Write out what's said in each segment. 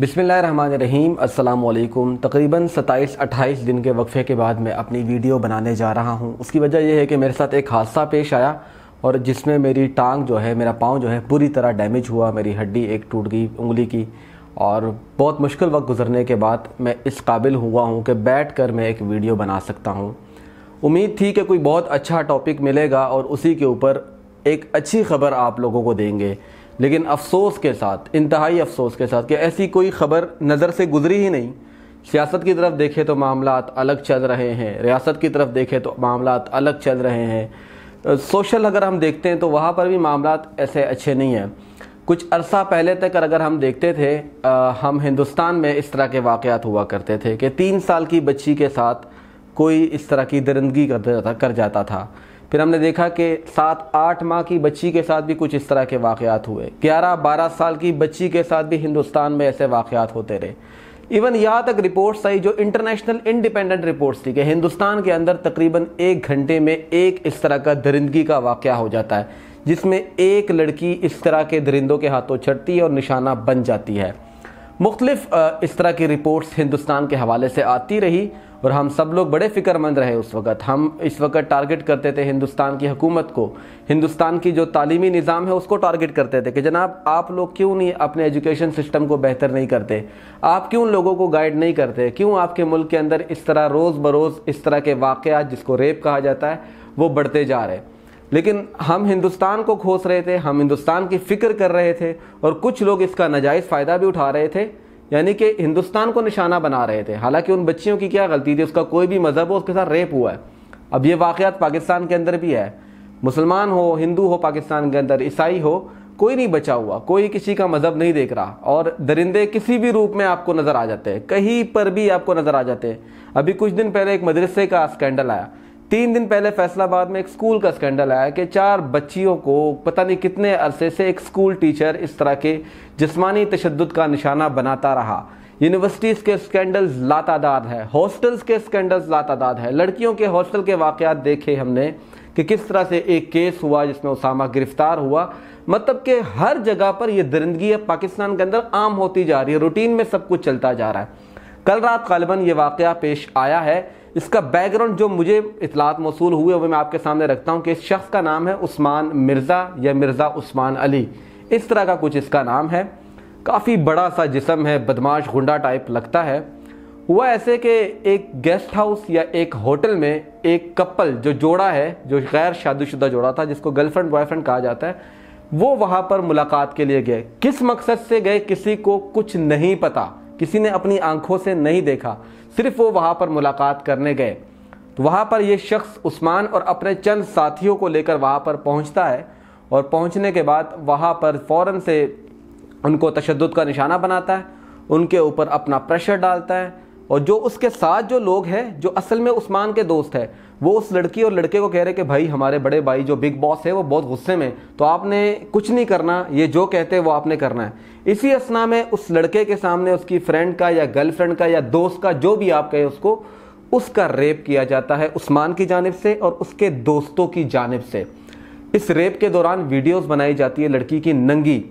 बिसमीम अल्लाम तकरीबन 27-28 दिन के वक्फ़े के बाद मैं अपनी वीडियो बनाने जा रहा हूँ उसकी वजह यह है कि मेरे साथ एक हादसा पेश आया और जिसमें मेरी टांग जो है मेरा पाँव जो है पूरी तरह डैमेज हुआ मेरी हड्डी एक टूट गई उंगली की और बहुत मुश्किल वक्त गुजरने के बाद मैं इस काबिल हुआ हूँ कि बैठ कर मैं एक वीडियो बना सकता हूँ उम्मीद थी कि कोई बहुत अच्छा टॉपिक मिलेगा और उसी के ऊपर एक अच्छी खबर आप लोगों को देंगे लेकिन अफसोस के साथ इंतहाई अफसोस के साथ कि ऐसी कोई खबर नज़र से गुजरी ही नहीं सियासत की तरफ देखें तो मामला अलग चल रहे हैं रियासत की तरफ देखें तो मामला अलग चल रहे हैं सोशल अगर हम देखते हैं तो वहाँ पर भी मामला ऐसे अच्छे नहीं हैं कुछ अरसा पहले तक अगर हम देखते थे आ, हम हिंदुस्तान में इस तरह के वाक़ात हुआ करते थे कि तीन साल की बच्ची के साथ कोई इस तरह की दरंदगी कर जाता था फिर हमने देखा कि सात आठ माह की बच्ची के साथ भी कुछ इस तरह के वाकयात हुए ग्यारह बारह साल की बच्ची के साथ भी हिंदुस्तान में ऐसे वाकयात होते रहे इवन यहाँ तक रिपोर्ट्स आई जो इंटरनेशनल इंडिपेंडेंट रिपोर्ट्स थी कि हिंदुस्तान के अंदर तकरीबन एक घंटे में एक इस तरह का दरिंदगी का वाक़ हो जाता है जिसमें एक लड़की इस तरह के दरिंदों के हाथों चढ़ती है और निशाना बन जाती है मुख्तलिफ इस तरह की रिपोर्ट्स हिंदुस्तान के हवाले से आती रही और हम सब लोग बड़े फ़िक्रमंद रहे उस वक़्त हम इस वक्त टारगेट करते थे हिंदुस्तान की हुकूमत को हिंदुस्तान की जो तालीमी निज़ाम है उसको टारगेट करते थे कि जनाब आप लोग क्यों नहीं अपने एजुकेशन सिस्टम को बेहतर नहीं करते आप क्यों लोगों को गाइड नहीं करते क्यों आपके मुल्क के अंदर इस तरह रोज़ बरोज़ इस तरह के वाक़ जिसको रेप कहा जाता है वो बढ़ते जा रहे लेकिन हम हिंदुस्तान को खोस रहे थे हम हिंदुस्तान की फ़िक्र कर रहे थे और कुछ लोग इसका नाजायज़ फ़ायदा भी उठा रहे थे यानी कि हिंदुस्तान को निशाना बना रहे थे हालांकि उन बच्चियों की क्या गलती थी उसका कोई भी मजहब हो उसके साथ रेप हुआ है अब ये वाकत पाकिस्तान के अंदर भी है मुसलमान हो हिंदू हो पाकिस्तान के अंदर ईसाई हो कोई नहीं बचा हुआ कोई किसी का मजहब नहीं देख रहा और दरिंदे किसी भी रूप में आपको नज़र आ जाते हैं कहीं पर भी आपको नज़र आ जाते हैं अभी कुछ दिन पहले एक मदरसे का स्कैंडल आया तीन दिन पहले फैसलाबाद में एक स्कूल का स्कैंडल आया कि चार बच्चियों को पता नहीं कितने अरसे से एक स्कूल टीचर इस तरह के जिसमानी तशद का निशाना बनाता रहा यूनिवर्सिटीज़ के स्कैंडल्स लातादार है हॉस्टल्स के स्कैंडल्स लातादार है लड़कियों के हॉस्टल के वाकयात देखे हमने कि किस तरह से एक केस हुआ जिसमें उसामा गिरफ्तार हुआ मतलब कि हर जगह पर यह दरिंदगी अब पाकिस्तान के अंदर आम होती जा रही है रूटीन में सब कुछ चलता जा रहा है कल रात गालिबा ये वाक़ पेश आया है इसका बैकग्राउंड जो मुझे इतलात मौसू हुए वह मैं आपके सामने रखता हूँ कि इस शख्स का नाम है उस्मान मिर्ज़ा या मिर्ज़ा उस्मान अली इस तरह का कुछ इसका नाम है काफ़ी बड़ा सा जिसम है बदमाश गुंडा टाइप लगता है हुआ ऐसे कि एक गेस्ट हाउस या एक होटल में एक कपल जो जोड़ा है जो गैर शादीशुदा जोड़ा था जिसको गर्लफ्रेंड बॉयफ्रेंड कहा जाता है वो वहाँ पर मुलाकात के लिए गए किस मकसद से गए किसी को कुछ नहीं पता किसी ने अपनी आंखों से नहीं देखा सिर्फ वो वहाँ पर मुलाकात करने गए तो वहाँ पर ये शख्स उस्मान और अपने चंद साथियों को लेकर वहाँ पर पहुँचता है और पहुँचने के बाद वहाँ पर फ़ौर से उनको तशद का निशाना बनाता है उनके ऊपर अपना प्रेशर डालता है और जो उसके साथ जो लोग हैं जो असल में उस्मान के दोस्त है वो उस लड़की और लड़के को कह रहे कि भाई हमारे बड़े भाई जो बिग बॉस है वो बहुत गुस्से में तो आपने कुछ नहीं करना ये जो कहते हैं वो आपने करना है इसी असना में उस लड़के के सामने उसकी फ्रेंड का या गर्लफ्रेंड का या दोस्त का जो भी आप कहे उसको उसका रेप किया जाता है उस्मान की जानब से और उसके दोस्तों की जानब से इस रेप के दौरान वीडियोस बनाई जाती है लड़की की नंगी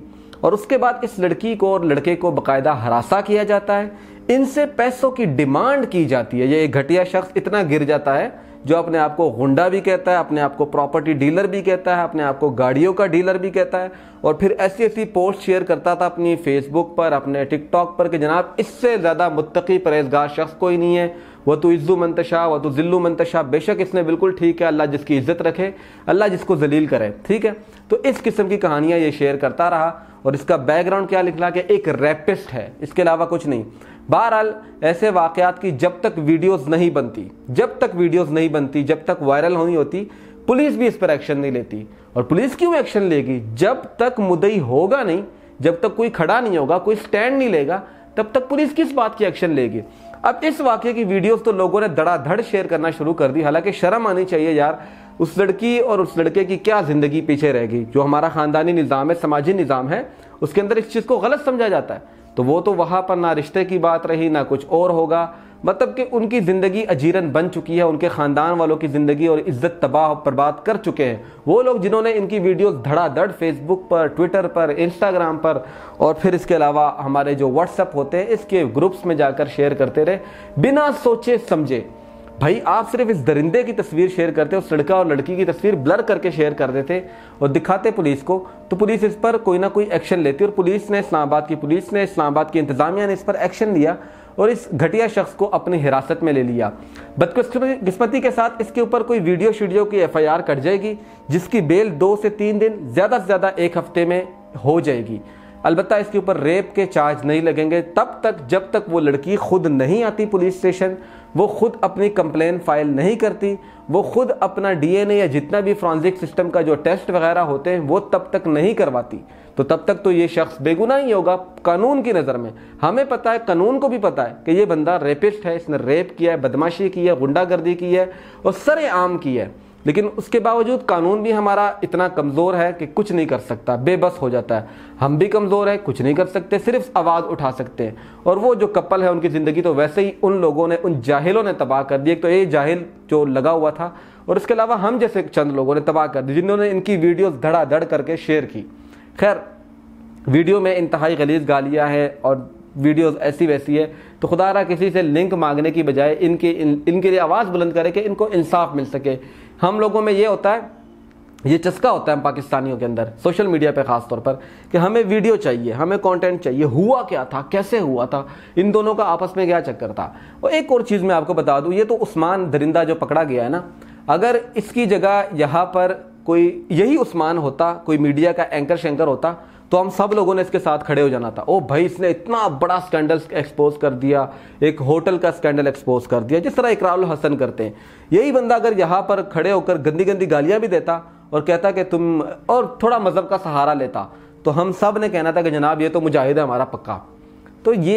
और उसके बाद इस लड़की को और लड़के को बकायदा हरासा किया जाता है इनसे पैसों की डिमांड की जाती है ये घटिया शख्स इतना गिर जाता है जो अपने आप को हुंडा भी कहता है अपने आप को प्रॉपर्टी डीलर भी कहता है अपने आप को गाड़ियों का डीलर भी कहता है और फिर ऐसी ऐसी पोस्ट शेयर करता था अपनी फेसबुक पर अपने टिकटॉक पर कि जनाब इससे ज़्यादा मुतकी परहेजगार शख्स कोई नहीं है वह तो इज़्ज़ु मंतशा वह तो ज़िल्लु मंतशा बेशक इसने बिल्कुल ठीक है अल्लाह जिसकी इज़्ज़त रखे अल्लाह जिसको जलील करे ठीक है तो इस किस्म की कहानियाँ ये शेयर करता रहा और इसका बैकग्राउंड क्या लिखना कि एक रेपिस्ट है इसके अलावा कुछ नहीं बहरहाल ऐसे वाकयात की जब तक वीडियोस नहीं बनती जब तक वीडियोस नहीं बनती जब तक वायरल होनी होती पुलिस भी इस पर एक्शन नहीं लेती और पुलिस क्यों एक्शन लेगी जब तक मुदई होगा नहीं जब तक कोई खड़ा नहीं होगा कोई स्टैंड नहीं लेगा तब तक पुलिस किस बात की एक्शन लेगी अब इस वाक्य की वीडियोस तो लोगों ने धड़ाधड़ शेयर करना शुरू कर दी हालांकि शर्म आनी चाहिए यार उस लड़की और उस लड़के की क्या ज़िंदगी पीछे रहेगी जो हमारा ख़ानदानी निज़ाम है समाजी निज़ाम है उसके अंदर इस चीज़ को गलत समझा जाता है तो वो तो वहाँ पर ना रिश्ते की बात रही ना कुछ और होगा मतलब कि उनकी ज़िंदगी अजीरन बन चुकी है उनके ख़ानदान वालों की ज़िंदगी और इज़्ज़त तबाह बर्बाद कर चुके हैं वो लोग जिन्होंने इनकी वीडियोस धड़ाधड़ फेसबुक पर ट्विटर पर इंस्टाग्राम पर और फिर इसके अलावा हमारे जो व्हाट्सअप होते हैं इसके ग्रुप्स में जाकर शेयर करते रहे बिना सोचे समझे भाई आप सिर्फ इस दरिंदे की तस्वीर शेयर करते उस लड़का और लड़की की तस्वीर ब्लर करके शेयर कर देते और दिखाते पुलिस को तो पुलिस इस पर कोई ना कोई एक्शन लेती और पुलिस ने इस्लामाबाद की पुलिस ने इस्लामाबाद की इंतज़ामिया ने इस पर एक्शन लिया और इस घटिया शख्स को अपनी हिरासत में ले लिया बदकिस्मती के साथ इसके ऊपर कोई वीडियो शीडियो की एफ आई आर कट जाएगी जिसकी बेल दो से तीन दिन ज़्यादा से ज़्यादा एक हफ्ते में हो जाएगी अलबत्त इसके ऊपर रेप के चार्ज नहीं लगेंगे तब तक जब तक वो लड़की खुद नहीं आती पुलिस स्टेशन वो खुद अपनी कंप्लेन फाइल नहीं करती वो खुद अपना डीएनए या जितना भी फ्रांसिक सिस्टम का जो टेस्ट वगैरह होते हैं वो तब तक नहीं करवाती तो तब तक तो ये शख्स बेगुना ही होगा कानून की नज़र में हमें पता है कानून को भी पता है कि ये बंदा रेपिस्ट है इसने रेप किया है बदमाशी की है गुंडागर्दी की है और सरेआम की है लेकिन उसके बावजूद कानून भी हमारा इतना कमज़ोर है कि कुछ नहीं कर सकता बेबस हो जाता है हम भी कमज़ोर है कुछ नहीं कर सकते सिर्फ आवाज़ उठा सकते हैं और वो जो कपल है उनकी ज़िंदगी तो वैसे ही उन लोगों ने उन जाहिलों ने तबाह कर दी एक तो ये जाहिल जो लगा हुआ था और इसके अलावा हम जैसे चंद लोगों ने तबाह कर दी जिन्होंने इनकी वीडियोज़ धड़ाधड़ करके शेयर की खैर वीडियो में इंतहाई गलीज गालियाँ हैं और वीडियोस ऐसी वैसी है तो खुदा रहा किसी से लिंक मांगने की बजाय इनके इन, इनके लिए आवाज़ बुलंद करे कि इनको इंसाफ मिल सके हम लोगों में ये होता है ये चस्का होता है पाकिस्तानियों के अंदर सोशल मीडिया पे खास तौर पर कि हमें वीडियो चाहिए हमें कंटेंट चाहिए हुआ क्या था कैसे हुआ था इन दोनों का आपस में क्या चक्कर था और एक और चीज़ मैं आपको बता दूँ ये तो उस्मान दरिंदा जो पकड़ा गया है ना अगर इसकी जगह यहाँ पर कोई यही उस्मान होता कोई मीडिया का एंकर शेंकर होता तो हम सब लोगों ने इसके साथ खड़े हो जाना था ओ भाई इसने इतना बड़ा स्कैंडल एक्सपोज कर दिया एक होटल का स्कैंडल एक्सपोज कर दिया जिस तरह इकराल हसन करते हैं यही बंदा अगर यहाँ पर खड़े होकर गंदी गंदी गालियाँ भी देता और कहता कि तुम और थोड़ा मज़हब का सहारा लेता तो हम सब ने कहना था कि जनाब ये तो मुजाहिद है हमारा पक्का तो ये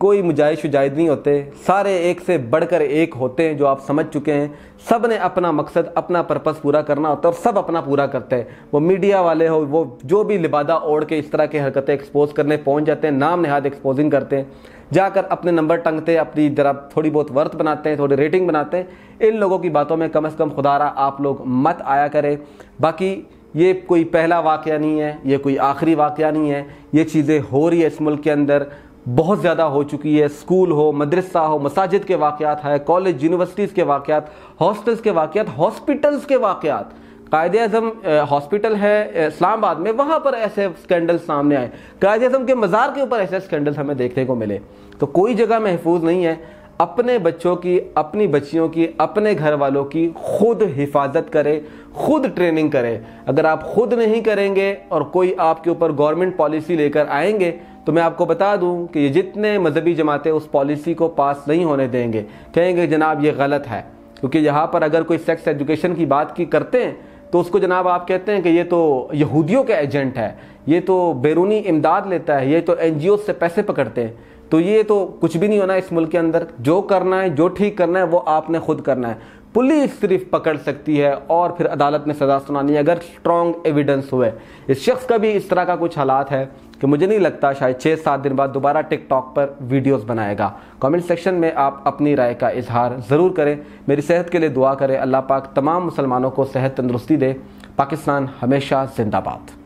कोई मुजाहिद शुजाहिद नहीं होते सारे एक से बढ़कर एक होते हैं जो आप समझ चुके हैं सब ने अपना मकसद अपना पर्पस पूरा करना होता है और सब अपना पूरा करते हैं वो मीडिया वाले हो वो जो भी लिबादा ओढ़ के इस तरह के हरकतें एक्सपोज करने पहुंच जाते हैं नाम नहाद एक्सपोजिंग करते हैं जाकर अपने नंबर टंगते अपनी जरा थोड़ी बहुत वर्थ बनाते हैं थोड़ी रेटिंग बनाते हैं इन लोगों की बातों में कम अज़ कम खुदारा आप लोग मत आया करें बाकी ये कोई पहला वाक़ नहीं है ये कोई आखिरी वाक़ नहीं है ये चीज़ें हो रही है इस मुल्क के अंदर बहुत ज़्यादा हो चुकी है स्कूल हो मदरसा हो मसाजिद के वाक़ात है कॉलेज यूनिवर्सिटीज़ के वाक़ात हॉस्टल्स के वाक़ात हॉस्पिटल्स के वाक़ात कायद अजम हॉस्पिटल है इस्लामाबाद में वहाँ पर ऐसे स्कैंडल सामने आए कायद अजम के मज़ार के ऊपर ऐसे स्कैंडल हमें देखने को मिले तो कोई जगह महफूज नहीं है अपने बच्चों की अपनी बच्चियों की अपने घर वालों की खुद हिफाजत करें खुद ट्रेनिंग करें अगर आप खुद नहीं करेंगे और कोई आपके ऊपर गवर्नमेंट पॉलिसी लेकर आएंगे तो मैं आपको बता दूं कि ये जितने मजहबी जमातें उस पॉलिसी को पास नहीं होने देंगे कहेंगे जनाब ये गलत है क्योंकि यहाँ पर अगर कोई सेक्स एजुकेशन की बात की करते हैं तो उसको जनाब आप कहते हैं कि ये तो यहूदियों के एजेंट है ये तो बैरूनी इमदाद लेता है ये तो एन से पैसे पकड़ते हैं तो ये तो कुछ भी नहीं होना इस मुल्क के अंदर जो करना है जो ठीक करना है वो आपने खुद करना है पुलिस सिर्फ पकड़ सकती है और फिर अदालत में सज़ा सुनानी है अगर स्ट्रॉन्ग एविडेंस हुए इस शख्स का भी इस तरह का कुछ हालात है कि मुझे नहीं लगता शायद छः सात दिन बाद दोबारा टिकटॉक पर वीडियोस बनाएगा कमेंट सेक्शन में आप अपनी राय का इजहार ज़रूर करें मेरी सेहत के लिए दुआ करें अल्लाह पाक तमाम मुसलमानों को सेहत तंदरुस्ती दे पाकिस्तान हमेशा जिंदाबाद